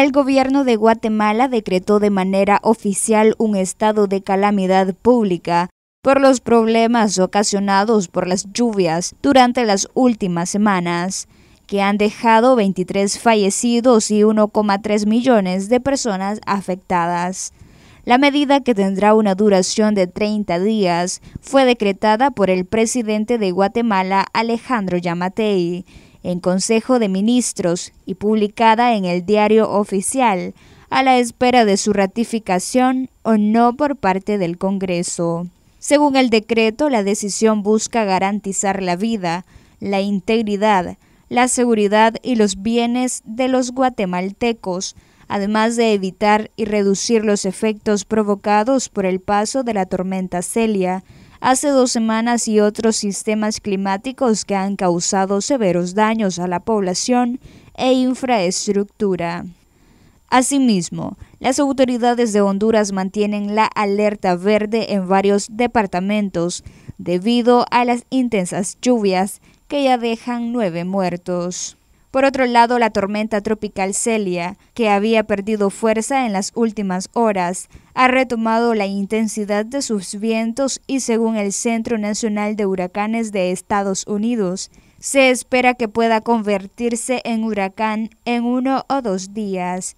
El gobierno de Guatemala decretó de manera oficial un estado de calamidad pública por los problemas ocasionados por las lluvias durante las últimas semanas, que han dejado 23 fallecidos y 1,3 millones de personas afectadas. La medida, que tendrá una duración de 30 días, fue decretada por el presidente de Guatemala, Alejandro Yamatei, en Consejo de Ministros y publicada en el Diario Oficial, a la espera de su ratificación o no por parte del Congreso. Según el decreto, la decisión busca garantizar la vida, la integridad, la seguridad y los bienes de los guatemaltecos, además de evitar y reducir los efectos provocados por el paso de la tormenta Celia, hace dos semanas y otros sistemas climáticos que han causado severos daños a la población e infraestructura. Asimismo, las autoridades de Honduras mantienen la alerta verde en varios departamentos debido a las intensas lluvias que ya dejan nueve muertos. Por otro lado, la tormenta tropical Celia, que había perdido fuerza en las últimas horas, ha retomado la intensidad de sus vientos y según el Centro Nacional de Huracanes de Estados Unidos, se espera que pueda convertirse en huracán en uno o dos días.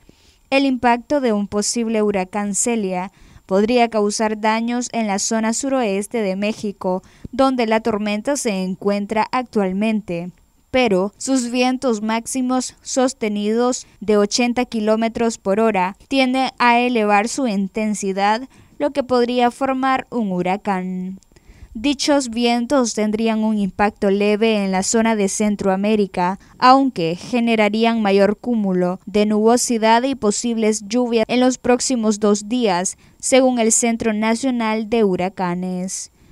El impacto de un posible huracán Celia podría causar daños en la zona suroeste de México, donde la tormenta se encuentra actualmente pero sus vientos máximos sostenidos de 80 km por hora tienden a elevar su intensidad, lo que podría formar un huracán. Dichos vientos tendrían un impacto leve en la zona de Centroamérica, aunque generarían mayor cúmulo de nubosidad y posibles lluvias en los próximos dos días, según el Centro Nacional de Huracanes.